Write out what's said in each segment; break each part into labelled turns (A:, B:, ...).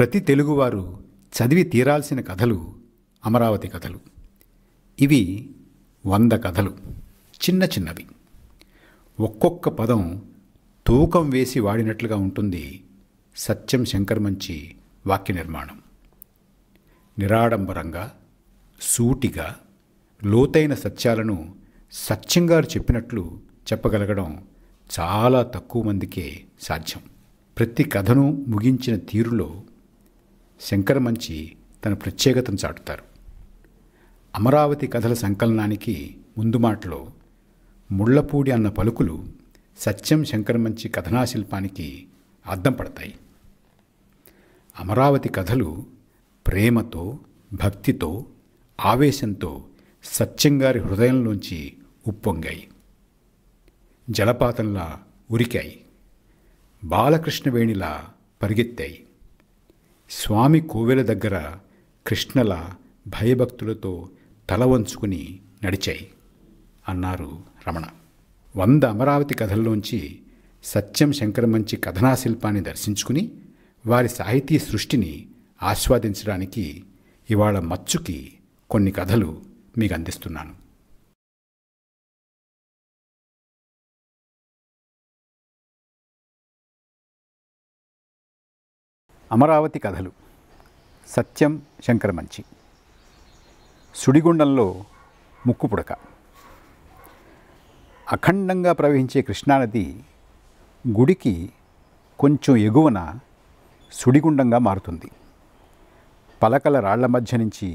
A: ప్రతి తెలుగువారు చదివి తీరాల్సిన కథలు అమరావతి కథలు ఇవి వంద కథలు చిన్న చిన్నవి ఒక్కొక్క పదం తూకం వేసి వాడినట్లుగా ఉంటుంది సత్యం శంకర్ మంచి వాక్య నిర్మాణం నిరాడంబరంగా సూటిగా లోతైన సత్యాలను సత్యంగా చెప్పినట్లు చెప్పగలగడం చాలా తక్కువ మందికే సాధ్యం ప్రతి కథను ముగించిన తీరులో శంకర మంచి తన ప్రత్యేకతను చాటుతారు అమరావతి కథల సంకలనానికి ముందు మాటలో ముళ్లపూడి అన్న పలుకులు సత్యం శంకర మంచి కథనాశిల్పానికి అద్దం పడతాయి అమరావతి కథలు ప్రేమతో భక్తితో ఆవేశంతో సత్యంగారి హృదయంలోంచి ఉప్పొంగాయి జలపాతంలా ఉరికాయి బాలకృష్ణవేణిలా పరిగెత్తాయి స్వామి కోవెల దగ్గర కృష్ణల భయభక్తులతో తల వంచుకుని నడిచాయి అన్నారు రమణ వంద అమరావతి కథల్లోంచి సత్యం శంకరమంచి కథనాశిల్పాన్ని దర్శించుకుని వారి సాహితీ సృష్టిని ఆస్వాదించడానికి ఇవాళ మచ్చుకి కొన్ని కథలు మీకు అందిస్తున్నాను అమరావతి కథలు సత్యం శంకరమంచి సుడిగుండంలో ముక్కుపుడక అఖండంగా ప్రవహించే కృష్ణానది గుడికి కొంచెం ఎగువన సుడిగుండంగా మారుతుంది పలకల రాళ్ల మధ్య నుంచి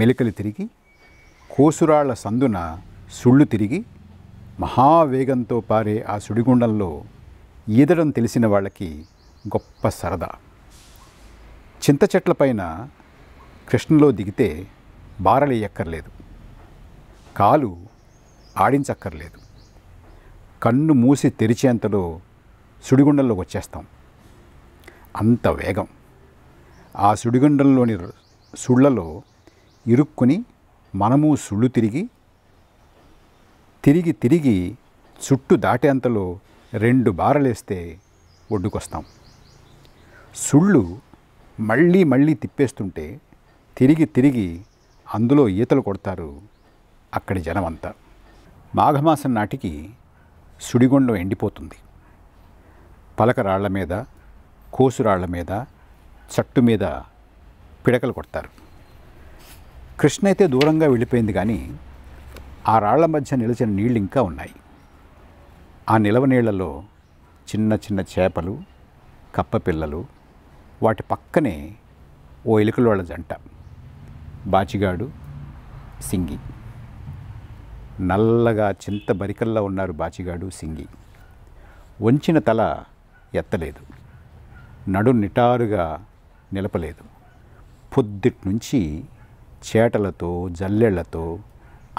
A: మెలికలు తిరిగి కోసురాళ్ల సందున సుళ్ళు తిరిగి మహావేగంతో పారే ఆ సుడిగుండంలో ఈదడం తెలిసిన వాళ్ళకి గొప్ప సరదా చింత చెట్ల పైన కృష్ణలో దిగితే బారలేయక్కర్లేదు కాలు ఆడించక్కర్లేదు కన్ను మూసి తెరిచేంతలో సుడిగుండంలోకి వచ్చేస్తాం అంత వేగం ఆ సుడిగుండంలోని సుళ్లలో ఇరుక్కుని మనము సుళ్ళు తిరిగి తిరిగి తిరిగి చుట్టు దాటేంతలో రెండు బారలేస్తే ఒడ్డుకొస్తాం సుళ్ళు మళ్ళీ మళ్ళీ తిప్పేస్తుంటే తిరిగి తిరిగి అందులో ఈతలు కొడతారు అక్కడి జనమంతా మాఘమాసం నాటికి సుడిగుండం ఎండిపోతుంది పలకరాళ్ల మీద కోసురాళ్ల మీద చట్టు మీద పిడకలు కొడతారు కృష్ణ అయితే దూరంగా వెళ్ళిపోయింది కానీ ఆ రాళ్ల మధ్య నిలిచిన నీళ్ళు ఇంకా ఉన్నాయి ఆ నిలవ నీళ్లలో చిన్న చిన్న చేపలు కప్పపిల్లలు వాటి పక్కనే ఓ ఎలుకలోళ్ళ జంట బాచిగాడు సింగి నల్లగా చింత బరికల్లా ఉన్నారు బాచిగాడు సింగి వంచిన తల ఎత్తలేదు నడు నిటారుగా నిలపలేదు పొద్దుటి నుంచి చేటలతో జల్లెళ్లతో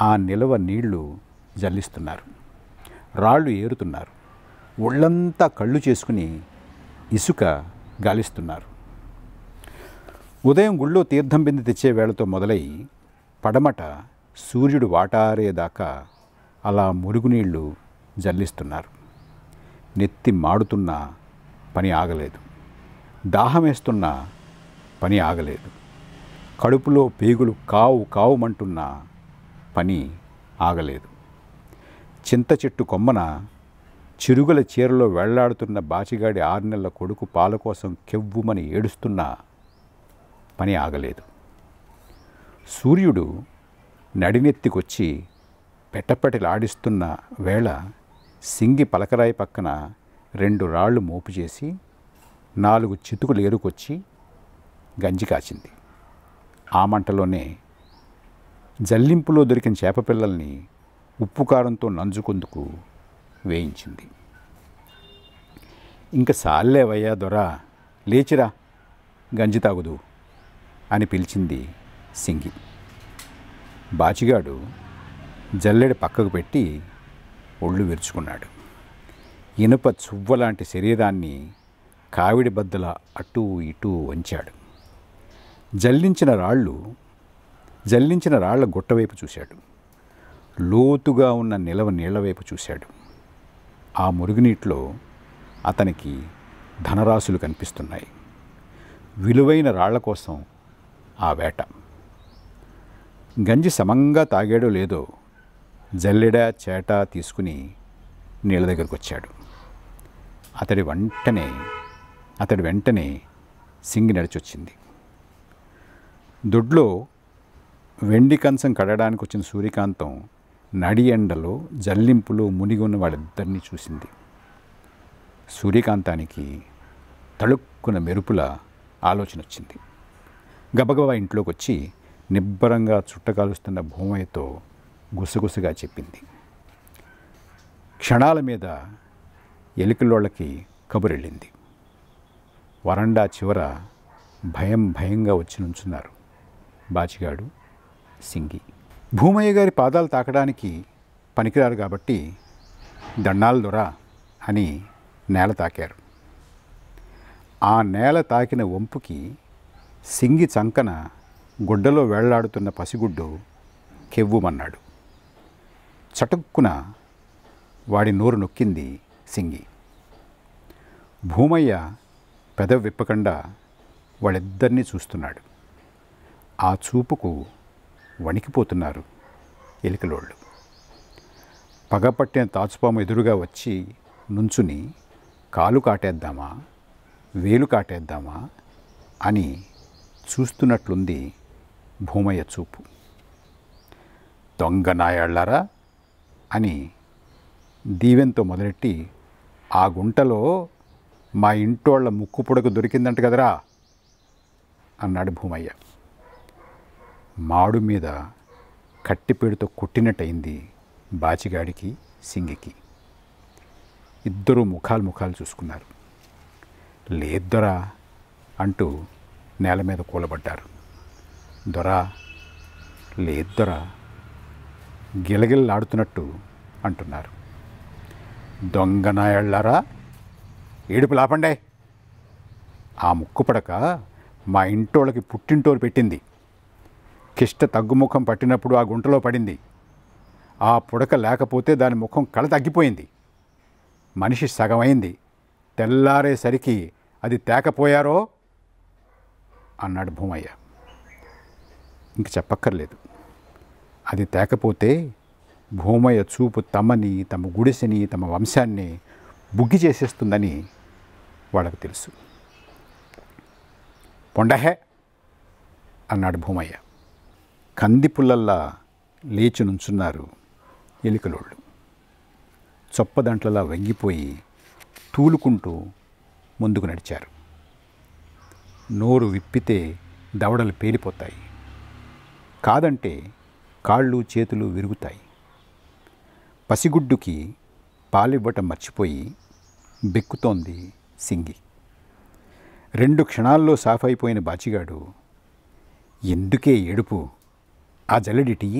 A: ఆ నిలవ నీళ్లు జల్లిస్తున్నారు రాళ్ళు ఏరుతున్నారు ఒళ్ళంతా కళ్ళు చేసుకుని ఇసుక గాలిస్తున్నారు ఉదయం గుళ్ళో తీర్థం బింది తెచ్చే వేళతో మొదలై పడమట సూర్యుడు వాటారేదాకా అలా మురుగునీళ్లు జల్లిస్తున్నారు నెత్తి మాడుతున్నా పని ఆగలేదు దాహమేస్తున్నా పని ఆగలేదు కడుపులో పేగులు కావు కావుమంటున్నా పని ఆగలేదు చింత చెట్టు కొమ్మన చిరుగుల చీరలో వెళ్లాడుతున్న బాచిగాడి ఆరు నెలల కొడుకు పాల కోసం కెవ్వుమని ఏడుస్తున్నా పని ఆగలేదు సూర్యుడు నడినెత్తికొచ్చి పెట్టపెట్టలాడిస్తున్న వేళ సింగి పలకరాయి పక్కన రెండు రాళ్ళు మోపు చేసి నాలుగు చితుకులు ఏరుకొచ్చి గంజి కాచింది ఆ మంటలోనే జల్లింపులో దొరికిన చేపపిల్లల్ని ఉప్పు కారంతో నంజుకుందుకు వేయించింది ఇంక సాల్లేవయ్యా దొర లేచిరా గంజి తాగుదు అని పిలిచింది సింగి బాచిగాడు జల్లెడ పక్కకు పెట్టి ఒళ్ళు విరుచుకున్నాడు ఇనుప చువ్వలాంటి శరీరాన్ని కావిడి బద్దల అటూ ఇటూ వంచాడు జల్లించిన రాళ్ళు జల్లించిన రాళ్ల గుట్టవైపు చూశాడు లోతుగా ఉన్న నిలవ నీళ్లవైపు చూశాడు ఆ మురుగునీటిలో అతనికి ధనరాశులు కనిపిస్తున్నాయి విలువైన రాళ్ల కోసం ఆ వేట గంజి సమంగా తాగాడో లేదో జల్లెడ చేట తీసుకుని నీళ్ళ దగ్గరకు వచ్చాడు అతడి వెంటనే అతడి వెంటనే సింగి నడిచొచ్చింది దొడ్లో వెండి కంచం కడడానికి వచ్చిన సూర్యకాంతం నడి ఎండలో జల్లింపులో మునిగి ఉన్న వాళ్ళిద్దరినీ చూసింది సూర్యకాంతానికి తళుక్కున మెరుపుల ఆలోచన వచ్చింది గబగబా ఇంట్లోకి వచ్చి నిబ్బరంగా చుట్టకాలుస్తున్న భూమయ్యతో గుసగుసగా చెప్పింది క్షణాల మీద ఎలికలోళ్ళకి కబురెళ్ళింది వరండా చివర భయం భయంగా వచ్చి నుంచున్నారు బాచిగాడు సింగి భూమయ్య గారి పాదాలు తాకడానికి పనికిరారు కాబట్టి దండాలు దొరా అని నేల తాకారు ఆ నేల తాకిన వంపుకి సింగి చంకన గుడ్డలో వేళ్లాడుతున్న పసిగుడ్డు కెవ్వుమన్నాడు చటుక్కున వాడి నోరు నొక్కింది సింగి భూమయ్య పెదవి విప్పకుండా వాళ్ళిద్దరినీ చూస్తున్నాడు ఆ చూపుకు వణికిపోతున్నారు ఎలికలోళ్ళు పగపట్టిన తాచుపాము ఎదురుగా వచ్చి నుంచుని కాలు కాటేద్దామా వేలు కాటేద్దామా అని చూస్తున్నట్లుంది భూమయ్య చూపు దొంగ నాయాళ్ళారా అని దీవెంతో మొదలెట్టి ఆ గుంటలో మా ఇంటోళ్ళ ముక్కు పొడకు దొరికిందంట కదరా అన్నాడు భూమయ్య మాడు మీద కట్టిపేడుతో కొట్టినట్టయింది బాచిగాడికి సింగికి ఇద్దరూ ముఖాలు ముఖాలు చూసుకున్నారు లేద్దరా అంటూ నేల మీద కూలబడ్డారు దొరా లేదు దొర గిలగిల్లాడుతున్నట్టు అంటున్నారు దొంగ నాయళ్ళారా ఏడుపు లాపండే ఆ ముక్కుపడక మా ఇంటోళ్ళకి పుట్టింటోరు పెట్టింది కిష్ట తగ్గుముఖం పట్టినప్పుడు ఆ గుంటలో పడింది ఆ పుడక లేకపోతే దాని ముఖం కళ తగ్గిపోయింది మనిషి సగమైంది తెల్లారేసరికి అది తేకపోయారో అన్నాడు భూమయ్య ఇంక చెప్పక్కర్లేదు అది తేకపోతే భూమయ్య చూపు తమని తమ గుడిసెని తమ వంశాన్ని బుగ్గి చేసేస్తుందని వాళ్ళకు తెలుసు పొండహే అన్నాడు భూమయ్య కందిపుల్లల్లా లేచి నుంచున్నారు ఎలికలోళ్ళు చొప్పదంట్లలా వంగిపోయి తూలుకుంటూ ముందుకు నడిచారు నోరు విప్పితే దవడలు పేలిపోతాయి కాదంటే కాళ్ళు చేతులు విరుగుతాయి పసిగుడ్డుకి పాలివ్వటం మర్చిపోయి బెక్కుతోంది సింగి రెండు క్షణాల్లో సాఫ్ అయిపోయిన బాచిగాడు ఎందుకే ఏడుపు ఆ జల్లడిటి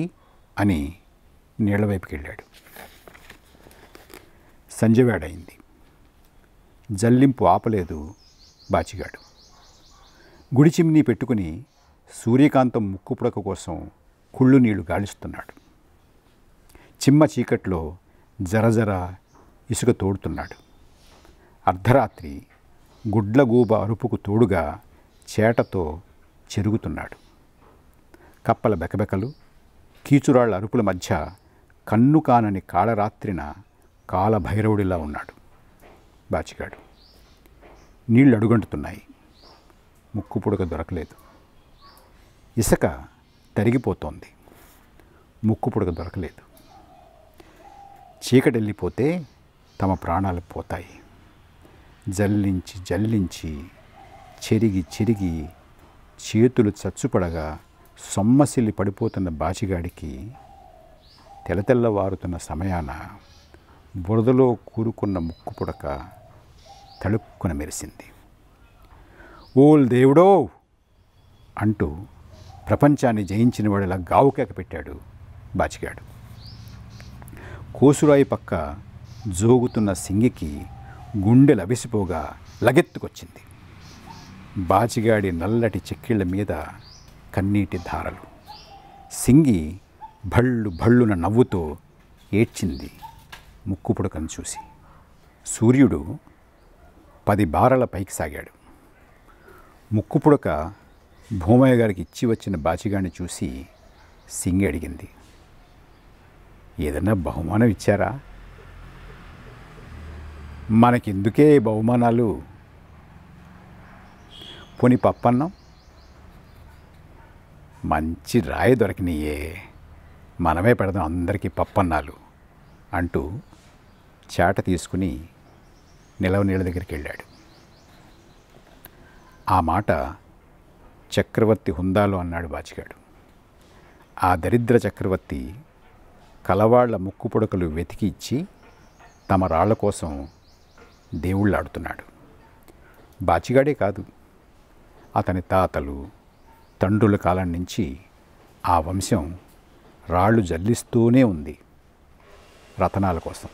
A: అని వెళ్ళాడు సంజవేడైంది జల్లింపు ఆపలేదు బాచిగాడు గుడి చిమ్ని పెట్టుకుని సూర్యకాంతం ముక్కుపుడక కోసం కుళ్ళు నీళ్లు గాలిస్తున్నాడు చిమ్మ చీకట్లో జరజర ఇసుక తోడుతున్నాడు అర్ధరాత్రి గుడ్లగూబ అరుపుకు తోడుగా చేటతో చెరుగుతున్నాడు కప్పల బెకబెకలు కీచురాళ్ళ అరుపుల మధ్య కన్ను కానని కాళరాత్రిన కాలభైరవుడిలా ఉన్నాడు బాచిగాడు నీళ్ళు అడుగంటుతున్నాయి ముక్కు పుడక దొరకలేదు ఇసుక తరిగిపోతోంది ముక్కు పుడక దొరకలేదు చీకటి వెళ్ళిపోతే తమ ప్రాణాలు పోతాయి జల్లించి జల్లించి చెరిగి చెరిగి చేతులు చచ్చుపడగా సొమ్మసిల్లి పడిపోతున్న బాచిగాడికి తెల్లతెల్లవారుతున్న సమయాన బురదలో కూరుకున్న ముక్కు పుడక తళుక్కున మెరిసింది ఓల్ దేవుడో అంటూ ప్రపంచాన్ని జయించిన వాడిలా గావుకేక పెట్టాడు బాచిగాడు కోసురాయి పక్క జోగుతున్న సింగికి గుండె లభిసిపోగా లగెత్తుకొచ్చింది బాచిగాడి నల్లటి చెక్కిళ్ళ మీద కన్నీటి ధారలు సింగి భళ్ళు భళ్ళున నవ్వుతో ఏడ్చింది ముక్కు పుడకను చూసి సూర్యుడు పది బారల పైకి సాగాడు ముక్కు పుడక భూమయ్య గారికి ఇచ్చి వచ్చిన బాచిగాడిని చూసి సింగి అడిగింది ఏదన్నా బహుమానం ఇచ్చారా మనకెందుకే బహుమానాలు పోని పప్పన్నం మంచి రాయి దొరకనియే మనమే పెడదాం అందరికీ పప్పన్నాలు అంటూ చాట తీసుకుని నిలవ నీళ్ళ దగ్గరికి వెళ్ళాడు ఆ మాట చక్రవర్తి హుందాలో అన్నాడు బాచిగాడు ఆ దరిద్ర చక్రవర్తి కలవాళ్ల ముక్కు పొడకలు వెతికి ఇచ్చి తమ రాళ్ల కోసం దేవుళ్ళాడుతున్నాడు బాచిగాడే కాదు అతని తాతలు తండ్రుల కాలం నుంచి ఆ వంశం రాళ్ళు జల్లిస్తూనే ఉంది రతనాల కోసం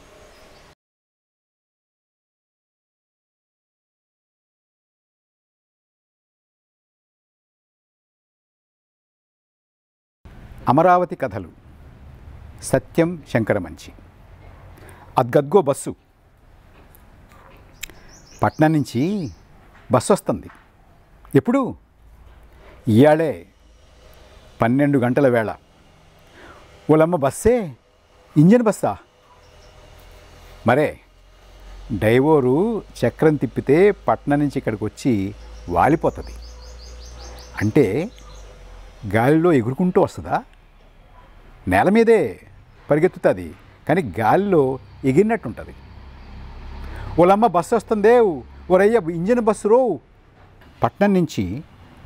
A: అమరావతి కథలు సత్యం శంకరమంచి అద్గద్గో బస్సు పట్నం నుంచి బస్సు వస్తుంది ఎప్పుడు ఇవాళే పన్నెండు గంటల వేళ ఓలమ్మ బస్సే ఇంజన్ బస్సా మరే డైవోరు చక్రం తిప్పితే పట్నం నుంచి ఇక్కడికి వచ్చి వాలిపోతుంది అంటే గాలిలో ఎగురుకుంటూ వస్తుందా నేల మీదే పరిగెత్తుతుంది కానీ గాలిలో ఎగిరినట్టు ఉంటుంది బస్సు వస్తుందే ఓరయ్య ఇంజన్ బస్సు రో పట్నం నుంచి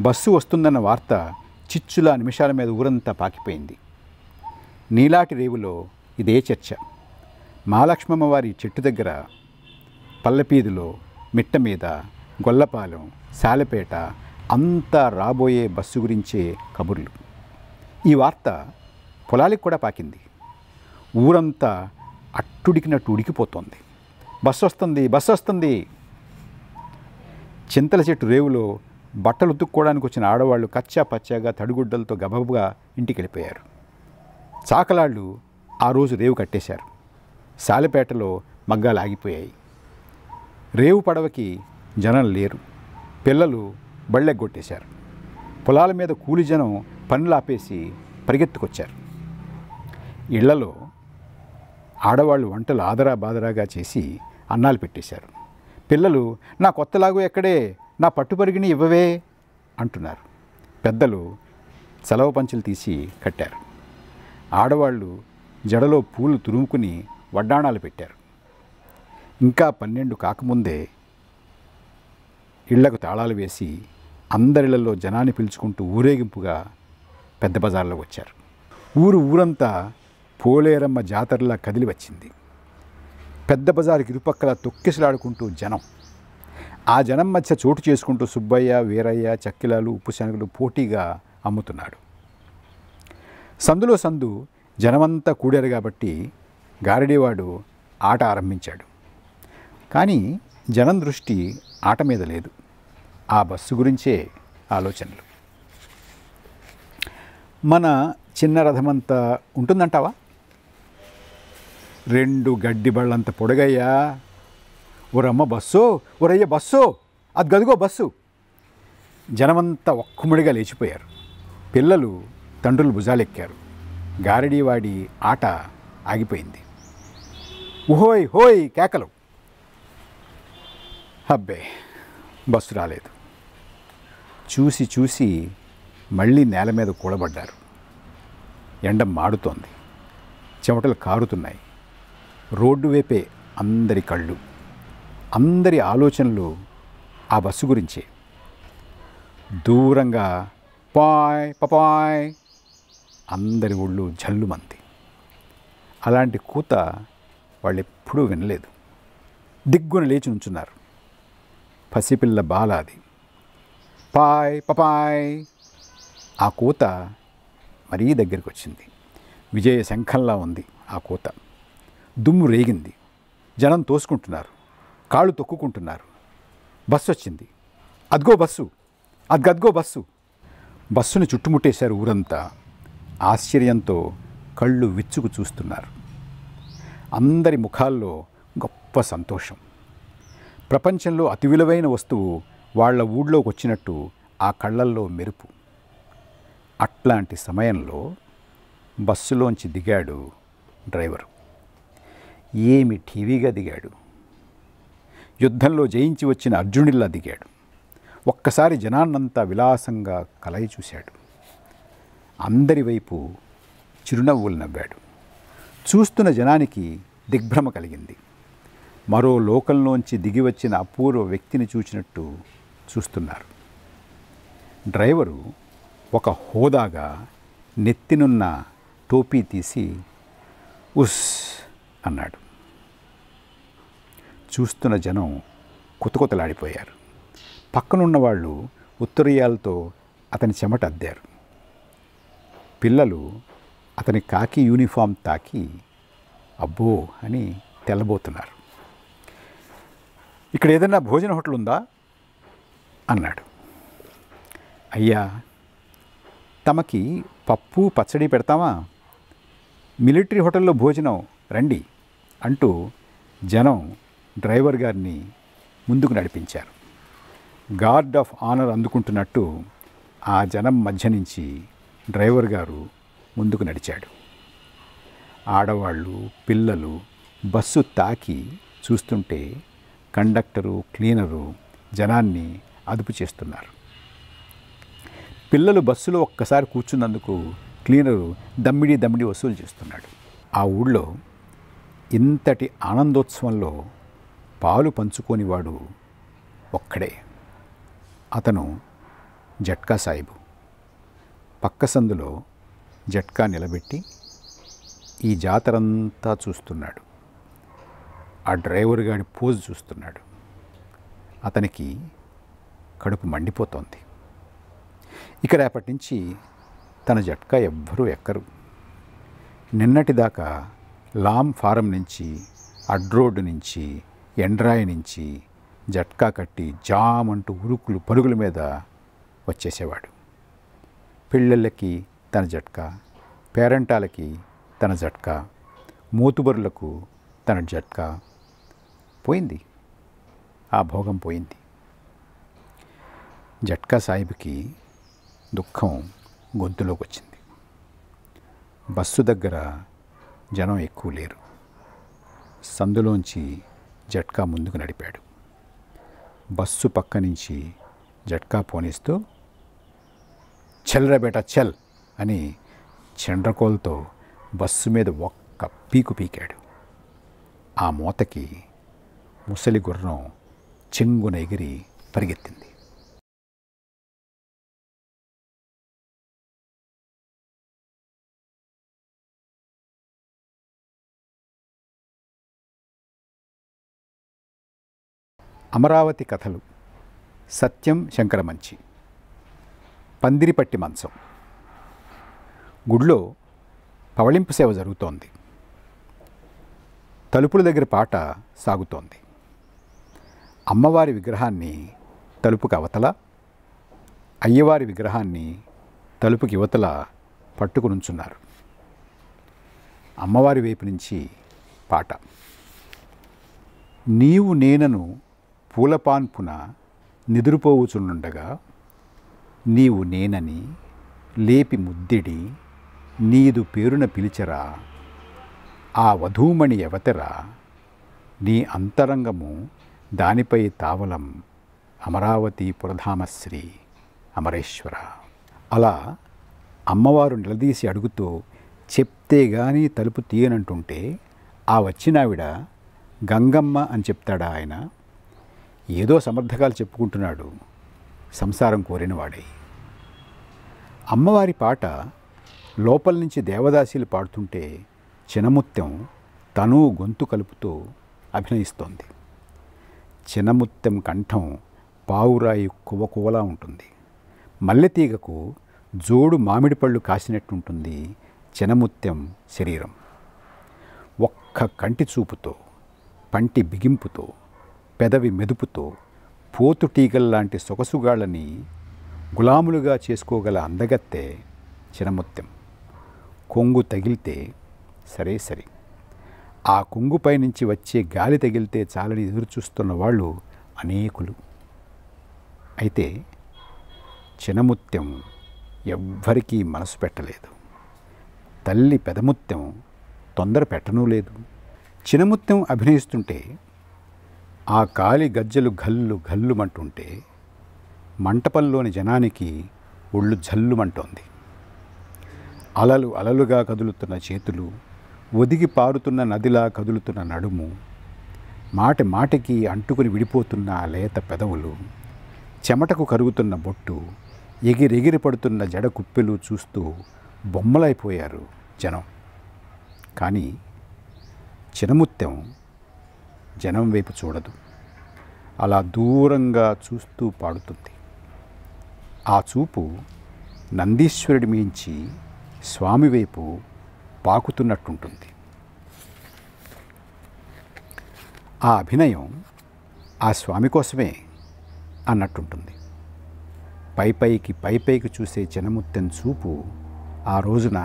A: బస్సు వస్తుందన్న వార్త చిచ్చుల నిమిషాల మీద ఊరంతా పాకిపోయింది నీలాటి రేవులో ఇదే చర్చ మహాలక్ష్మమ్మ వారి చెట్టు దగ్గర పల్లెపీదులో మిట్ట మీద గొల్లపాలెం సాలెపేట అంత రాబోయే బస్సు గురించే కబుర్లు ఈ వార్త పొలాలకు కూడా పాకింది ఊరంతా అట్టుడికినట్టు ఉడికిపోతోంది బస్సు వస్తుంది బస్సు వస్తుంది చింతల చెట్టు రేవులో బట్టలు ఉతుక్కోవడానికి వచ్చిన ఆడవాళ్ళు కచ్చా పచ్చాగా తడిగుడ్డలతో గబగబగా ఇంటికి వెళ్ళిపోయారు చాకలాళ్ళు ఆ రోజు రేవు కట్టేశారు సాలెపేటలో మగ్గాలు ఆగిపోయాయి రేవు పడవకి జనం లేరు పిల్లలు బళ్ళెగ్గొట్టేశారు పొలాల మీద కూలి జనం ఆపేసి పరిగెత్తుకొచ్చారు ఇళ్లలో ఆడవాళ్ళు వంటలు ఆదరా బాదరాగా చేసి అన్నాలు పెట్టేశారు పిల్లలు నా కొత్తలాగు ఎక్కడే నా పట్టుపరిగిని ఇవ్వవే అంటున్నారు పెద్దలు సెలవు పంచులు తీసి కట్టారు ఆడవాళ్ళు జడలో పూలు తురుముకుని వడ్డాణాలు పెట్టారు ఇంకా పన్నెండు కాకముందే ఇళ్లకు తాళాలు వేసి అందరిలలో జనాన్ని పిలుచుకుంటూ ఊరేగింపుగా పెద్ద బజార్లో వచ్చారు ఊరు ఊరంతా పోలేరమ్మ జాతరలా కదిలి వచ్చింది పెద్ద బజారుకి ఇరుపక్కల తొక్కిసలాడుకుంటూ జనం ఆ జనం మధ్య చోటు చేసుకుంటూ సుబ్బయ్య వీరయ్య చక్కిలాలు ఉప్పు శనగలు పోటీగా అమ్ముతున్నాడు సందులో సందు జనమంతా కూడారు కాబట్టి గారడేవాడు ఆట ఆరంభించాడు కానీ జనం దృష్టి ఆట మీద లేదు ఆ బస్సు గురించే ఆలోచనలు మన చిన్న రథమంతా ఉంటుందంటావా రెండు గడ్డి బళ్ళంత పొడగయ్యా ఒరమ్మ బస్సు ఒరయ్య బస్సు అది గదిగో బస్సు జనమంతా ఒక్కముడిగా లేచిపోయారు పిల్లలు తండ్రులు భుజాలెక్కారు గారడీవాడి ఆట ఆగిపోయింది హోయ్ హోయ్ కేకలు అబ్బే బస్సు రాలేదు చూసి చూసి మళ్ళీ నేల మీద కూడబడ్డారు ఎండ మాడుతోంది చెమటలు కారుతున్నాయి రోడ్డు వైపే అందరి కళ్ళు అందరి ఆలోచనలు ఆ బస్సు గురించే దూరంగా పాయ్ పపాయ్ అందరి ఒళ్ళు మంది అలాంటి కూత వాళ్ళు ఎప్పుడూ వినలేదు దిగ్గున లేచి ఉంచున్నారు పసిపిల్ల బాల అది పపాయ్ పపాయ్ ఆ కూత మరీ దగ్గరికి వచ్చింది విజయ శంఖంలా ఉంది ఆ కూత దుమ్ము రేగింది జనం తోసుకుంటున్నారు కాళ్ళు తొక్కుకుంటున్నారు బస్సు వచ్చింది అద్గో బస్సు అద్గద్గో బస్సు బస్సును చుట్టుముట్టేశారు ఊరంతా ఆశ్చర్యంతో కళ్ళు విచ్చుకు చూస్తున్నారు అందరి ముఖాల్లో గొప్ప సంతోషం ప్రపంచంలో అతి విలువైన వస్తువు వాళ్ల ఊళ్ళోకి వచ్చినట్టు ఆ కళ్ళల్లో మెరుపు అట్లాంటి సమయంలో బస్సులోంచి దిగాడు డ్రైవరు ఏమి టీవీగా దిగాడు యుద్ధంలో జయించి వచ్చిన అర్జునుడిలా దిగాడు ఒక్కసారి జనాన్నంతా విలాసంగా కలయి చూశాడు అందరి వైపు చిరునవ్వులు నవ్వాడు చూస్తున్న జనానికి దిగ్భ్రమ కలిగింది మరో లోకంలోంచి దిగివచ్చిన అపూర్వ వ్యక్తిని చూచినట్టు చూస్తున్నారు డ్రైవరు ఒక హోదాగా నెత్తినున్న టోపీ తీసి ఉస్ అన్నాడు చూస్తున్న జనం కుతకుతలాడిపోయారు పక్కనున్న వాళ్ళు ఉత్తరీయాలతో అతని చెమట అద్దారు పిల్లలు అతని కాకి యూనిఫామ్ తాకి అబ్బో అని తెల్లబోతున్నారు ఇక్కడ ఏదైనా భోజన హోటల్ ఉందా అన్నాడు అయ్యా తమకి పప్పు పచ్చడి పెడతామా మిలిటరీ హోటల్లో భోజనం రండి అంటూ జనం డ్రైవర్ గారిని ముందుకు నడిపించారు గార్డ్ ఆఫ్ ఆనర్ అందుకుంటున్నట్టు ఆ జనం మధ్య నుంచి డ్రైవర్ గారు ముందుకు నడిచాడు ఆడవాళ్ళు పిల్లలు బస్సు తాకి చూస్తుంటే కండక్టరు క్లీనరు జనాన్ని అదుపు చేస్తున్నారు పిల్లలు బస్సులో ఒక్కసారి కూర్చున్నందుకు క్లీనరు దమ్మిడి దమ్మిడి వసూలు చేస్తున్నాడు ఆ ఊళ్ళో ఇంతటి ఆనందోత్సవంలో పాలు పంచుకోనివాడు ఒక్కడే అతను జట్కా సాహిబు పక్క సందులో జట్కా నిలబెట్టి ఈ జాతరంతా చూస్తున్నాడు ఆ డ్రైవర్ గారి పోజ్ చూస్తున్నాడు అతనికి కడుపు మండిపోతోంది ఇక రేపటి నుంచి తన జట్కా ఎవ్వరూ ఎక్కరు నిన్నటిదాకా లామ్ ఫారం నుంచి అడ్రోడ్డు నుంచి ఎండ్రాయి నుంచి జట్కా కట్టి జామ్ అంటూ ఉరుకులు పరుగుల మీద వచ్చేసేవాడు పిల్లలకి తన జట్కా పేరెంటాలకి తన జట్కా మూతుబరులకు తన జట్కా పోయింది ఆ భోగం పోయింది జట్కా సాహిబ్కి దుఃఖం గొంతులోకి వచ్చింది బస్సు దగ్గర జనం ఎక్కువ లేరు సందులోంచి జట్కా ముందుకు నడిపాడు బస్సు పక్క నుంచి జట్కా పోనిస్తూ చెల్రా బేటా చెల్ అని చెండ్రకోలతో బస్సు మీద ఒక్క పీకు పీకాడు ఆ మూతకి ముసలి గుర్రం చెంగున ఎగిరి పరిగెత్తింది అమరావతి కథలు సత్యం శంకరమంచి పందిరిపట్టి మంచం గుడిలో పవళింపు సేవ జరుగుతోంది తలుపుల దగ్గర పాట సాగుతోంది అమ్మవారి విగ్రహాన్ని తలుపుకి అవతల అయ్యవారి విగ్రహాన్ని తలుపుకి యువతల పట్టుకునుంచున్నారు అమ్మవారి వైపు నుంచి పాట నీవు నేనను పూలపాన్పున నిదురుపోవుచునుండగా నీవు నేనని లేపి ముద్దిడి నీదు పేరున పిలిచరా ఆ వధూమణి ఎవతెరా నీ అంతరంగము దానిపై తావలం అమరావతి పురధామశ్రీ అమరేశ్వర అలా అమ్మవారు నిలదీసి అడుగుతూ చెప్తే గాని తలుపు తీయనంటుంటే ఆ వచ్చినావిడ గంగమ్మ అని చెప్తాడా ఆయన ఏదో సమర్థకాలు చెప్పుకుంటున్నాడు సంసారం కోరినవాడై అమ్మవారి పాట లోపల నుంచి దేవదాసీలు పాడుతుంటే చినముత్యం తను గొంతు కలుపుతూ అభినయిస్తోంది చినముత్యం కంఠం పావురాయి కువకువలా ఉంటుంది మల్లెతీగకు జోడు మామిడి పళ్ళు కాసినట్టుంటుంది చినముత్యం శరీరం ఒక్క కంటి చూపుతో పంటి బిగింపుతో పెదవి మెదుపుతో పోతు టీగల్లాంటి సొగసుగాళ్ళని గులాములుగా చేసుకోగల అందగత్తే చినముత్యం కొంగు తగిలితే సరే సరే ఆ కొంగుపై నుంచి వచ్చే గాలి తగిలితే చాలని ఎదురుచూస్తున్న వాళ్ళు అనేకులు అయితే చినముత్యం ఎవ్వరికీ మనసు పెట్టలేదు తల్లి పెదముత్యం తొందర పెట్టనూ లేదు చినముత్యం అభినయిస్తుంటే ఆ కాలి గజ్జలు ఘల్లు ఘల్లుమంటుంటే మంటపంలోని జనానికి ఒళ్ళు జల్లుమంటోంది అలలు అలలుగా కదులుతున్న చేతులు ఒదిగి పారుతున్న నదిలా కదులుతున్న నడుము మాటి మాటికి అంటుకుని విడిపోతున్న లేత పెదవులు చెమటకు కరుగుతున్న బొట్టు ఎగిరెగిరి పడుతున్న జడ కుప్పెలు చూస్తూ బొమ్మలైపోయారు జనం కానీ చినముత్యం జనం వైపు చూడదు అలా దూరంగా చూస్తూ పాడుతుంది ఆ చూపు నందీశ్వరుడి మించి స్వామి వైపు పాకుతున్నట్టుంటుంది ఆ అభినయం ఆ స్వామి కోసమే అన్నట్టుంటుంది పైపైకి పైపైకి చూసే జనముత్తెన్ చూపు ఆ రోజున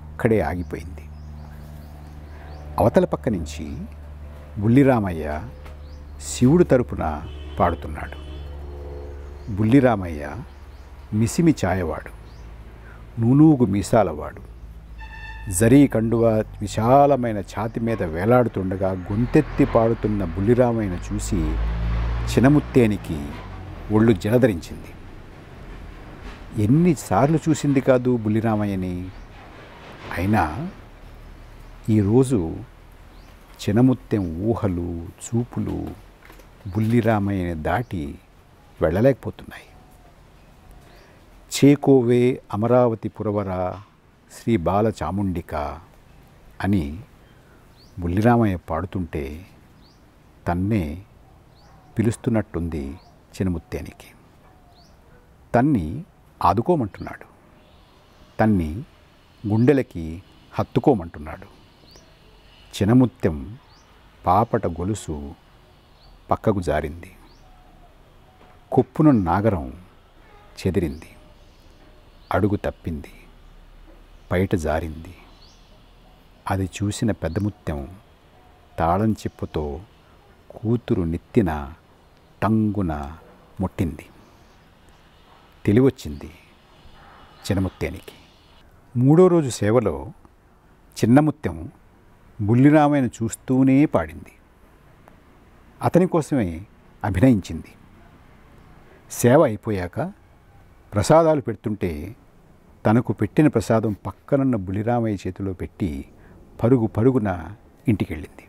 A: అక్కడే ఆగిపోయింది అవతల పక్క నుంచి బుల్లిరామయ్య శివుడు తరపున పాడుతున్నాడు బుల్లిరామయ్య మిసిమి ఛాయవాడు నూనూగు మీసాలవాడు జరీ కండువ విశాలమైన ఛాతి మీద వేలాడుతుండగా గొంతెత్తి పాడుతున్న బుల్లిరామయ్యను చూసి చినముత్తేనికి ఒళ్ళు జలధరించింది ఎన్నిసార్లు చూసింది కాదు బుల్లిరామయ్యని అయినా ఈరోజు చినముత్తెం ఊహలు చూపులు బుల్లిరామయ్య దాటి వెళ్ళలేకపోతున్నాయి చేకోవే అమరావతి పురవర శ్రీ బాల చాముండిక అని బుల్లిరామయ్య పాడుతుంటే తన్నే పిలుస్తున్నట్టుంది చినముత్తేనికి తన్ని ఆదుకోమంటున్నాడు తన్ని గుండెలకి హత్తుకోమంటున్నాడు చినముత్యం పాపట గొలుసు పక్కకు జారింది కుప్పును నాగరం చెదిరింది అడుగు తప్పింది బయట జారింది అది చూసిన పెద్దముత్యం తాళం చెప్పుతో కూతురు నెత్తిన టంగున ముట్టింది తెలివొచ్చింది చిన్నముత్యానికి మూడో రోజు సేవలో చిన్నముత్యం బుల్లిరామయ్యను చూస్తూనే పాడింది అతని కోసమే అభినయించింది సేవ అయిపోయాక ప్రసాదాలు పెడుతుంటే తనకు పెట్టిన ప్రసాదం పక్కనున్న బుల్లిరామయ్య చేతిలో పెట్టి పరుగు పరుగున ఇంటికెళ్ళింది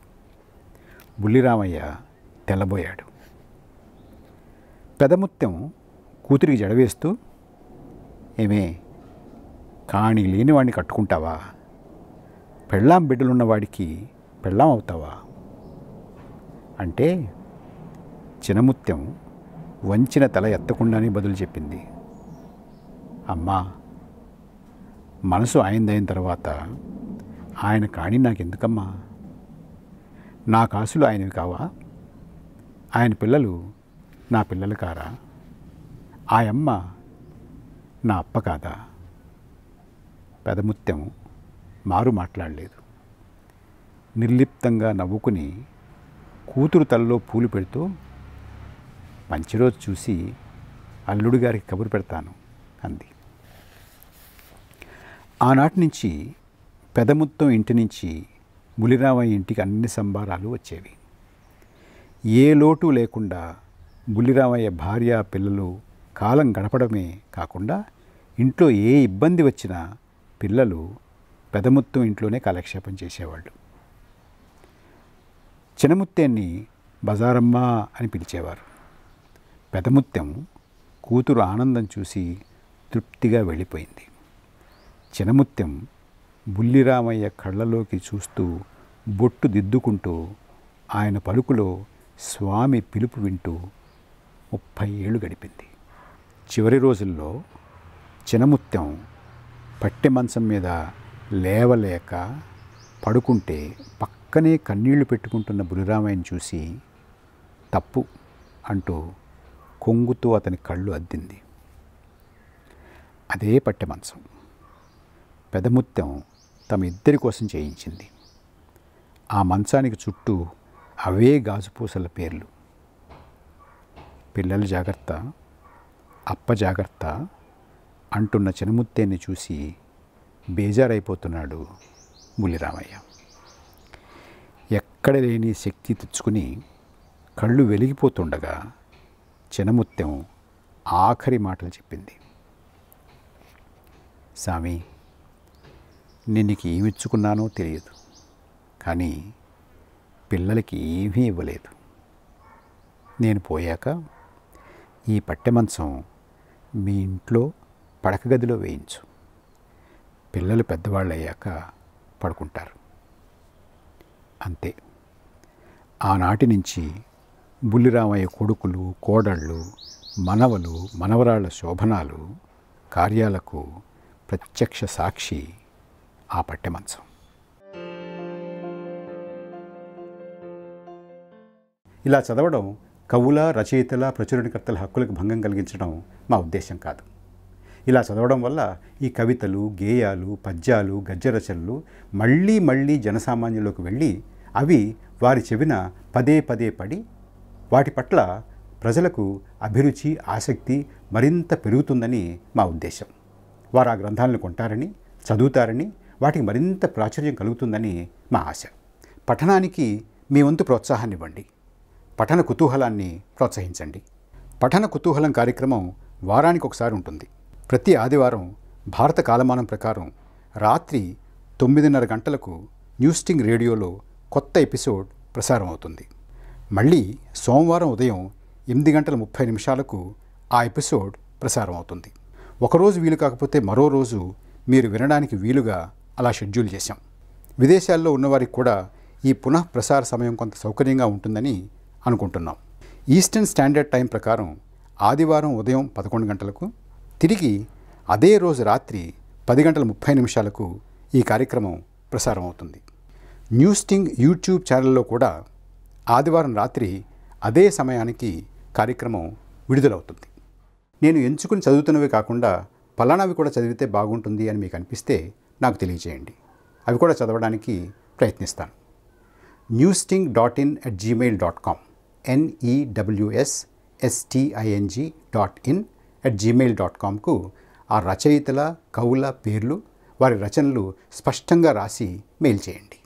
A: బుల్లిరామయ్య తెల్లబోయాడు పెదముత్యం కూతురికి జడవేస్తూ ఏమే కాణి లేనివాణ్ణి కట్టుకుంటావా పెళ్ళాం బిడ్డలున్నవాడికి పెళ్ళాం అవుతావా అంటే చినముత్యం వంచిన తల ఎత్తకుండానే బదులు చెప్పింది అమ్మా మనసు ఆయనదైన తర్వాత ఆయన కాణి నాకెందుకమ్మా నా కాసులు ఆయనవి కావా ఆయన పిల్లలు నా పిల్లలు కారా ఆయమ్మ నా అప్ప కాదా పెదముత్యం మారు మాట్లాడలేదు నిర్లిప్తంగా నవ్వుకుని కూతురు తలలో పూలు పెడుతూ మంచి రోజు చూసి అల్లుడు గారికి కబురు పెడతాను అంది ఆనాటి నుంచి పెదముత్తం ఇంటి నుంచి బులిరామయ్య ఇంటికి అన్ని సంబారాలు వచ్చేవి ఏ లోటు లేకుండా బుల్లిరామయ్య భార్య పిల్లలు కాలం గడపడమే కాకుండా ఇంట్లో ఏ ఇబ్బంది వచ్చినా పిల్లలు పెదముత్తు ఇంట్లోనే కాలక్షేపం చేసేవాళ్ళు చినముత్తెన్ని బజారమ్మ అని పిలిచేవారు పెదముత్తెం కూతురు ఆనందం చూసి తృప్తిగా వెళ్ళిపోయింది చినముత్యం బుల్లిరామయ్య కళ్ళలోకి చూస్తూ బొట్టు దిద్దుకుంటూ ఆయన పలుకులో స్వామి పిలుపు వింటూ ముప్పై ఏళ్ళు గడిపింది చివరి రోజుల్లో చినముత్యం పట్టె మంచం మీద లేవలేక పడుకుంటే పక్కనే కన్నీళ్లు పెట్టుకుంటున్న బులిరామాయని చూసి తప్పు అంటూ కొంగుతూ అతని కళ్ళు అద్దింది అదే పట్టె మంచం పెదముత్యం తమ ఇద్దరి కోసం చేయించింది ఆ మంచానికి చుట్టూ అవే గాజుపూసల పేర్లు పిల్లల జాగ్రత్త అప్ప జాగ్రత్త అంటున్న చినముత్తేన్ని చూసి బేజారైపోతున్నాడు బుల్లిరామయ్య ఎక్కడ లేని శక్తి తెచ్చుకుని కళ్ళు వెలిగిపోతుండగా చినముత్తెం ఆఖరి మాటలు చెప్పింది స్వామి నేను నీకు ఏమిచ్చుకున్నానో తెలియదు కానీ పిల్లలకి ఏమీ ఇవ్వలేదు నేను పోయాక ఈ పట్టె మంచం మీ ఇంట్లో పడక గదిలో వేయించు పిల్లలు పెద్దవాళ్ళు అయ్యాక పడుకుంటారు అంతే ఆనాటి నుంచి బుల్లిరామయ్య కొడుకులు కోడళ్ళు మనవలు మనవరాళ్ల శోభనాలు కార్యాలకు ప్రత్యక్ష సాక్షి ఆ పట్టెమంచం ఇలా చదవడం కవుల రచయితల ప్రచురణకర్తల హక్కులకు భంగం కలిగించడం మా ఉద్దేశం కాదు ఇలా చదవడం వల్ల ఈ కవితలు గేయాలు పద్యాలు గద్యరచనలు మళ్ళీ మళ్ళీ జనసామాన్యంలోకి వెళ్ళి అవి వారి చెవిన పదే పదే పడి వాటి పట్ల ప్రజలకు అభిరుచి ఆసక్తి మరింత పెరుగుతుందని మా ఉద్దేశం వారు ఆ గ్రంథాలను కొంటారని చదువుతారని వాటికి మరింత ప్రాచుర్యం కలుగుతుందని మా ఆశ పఠనానికి మీ వంతు ప్రోత్సాహాన్ని ఇవ్వండి పఠన కుతూహలాన్ని ప్రోత్సహించండి పఠన కుతూహలం కార్యక్రమం వారానికి ఒకసారి ఉంటుంది ప్రతి ఆదివారం భారత కాలమానం ప్రకారం రాత్రి తొమ్మిదిన్నర గంటలకు న్యూస్టింగ్ రేడియోలో కొత్త ఎపిసోడ్ ప్రసారం అవుతుంది మళ్ళీ సోమవారం ఉదయం ఎనిమిది గంటల ముప్పై నిమిషాలకు ఆ ఎపిసోడ్ ప్రసారం అవుతుంది ఒకరోజు వీలు కాకపోతే మరో రోజు మీరు వినడానికి వీలుగా అలా షెడ్యూల్ చేశాం విదేశాల్లో ఉన్నవారికి కూడా ఈ పునః ప్రసార సమయం కొంత సౌకర్యంగా ఉంటుందని అనుకుంటున్నాం ఈస్టర్న్ స్టాండర్డ్ టైం ప్రకారం ఆదివారం ఉదయం పదకొండు గంటలకు తిరిగి అదే రోజు రాత్రి పది గంటల ముప్పై నిమిషాలకు ఈ కార్యక్రమం ప్రసారం అవుతుంది న్యూస్టింగ్ యూట్యూబ్ ఛానల్లో కూడా ఆదివారం రాత్రి అదే సమయానికి కార్యక్రమం విడుదలవుతుంది నేను ఎంచుకుని చదువుతున్నవి కాకుండా పలానావి కూడా చదివితే బాగుంటుంది అని మీకు అనిపిస్తే నాకు తెలియజేయండి అవి కూడా చదవడానికి ప్రయత్నిస్తాను న్యూస్టింగ్ dot in at Gmail dot com ఎన్ఈడబ్ల్యూఎస్ఎస్టిఐఎన్జి e dot in at Gmail dot కామ్కు ఆ రచయితల కవుల పేర్లు వారి రచనలు స్పష్టంగా రాసి మెయిల్ చేయండి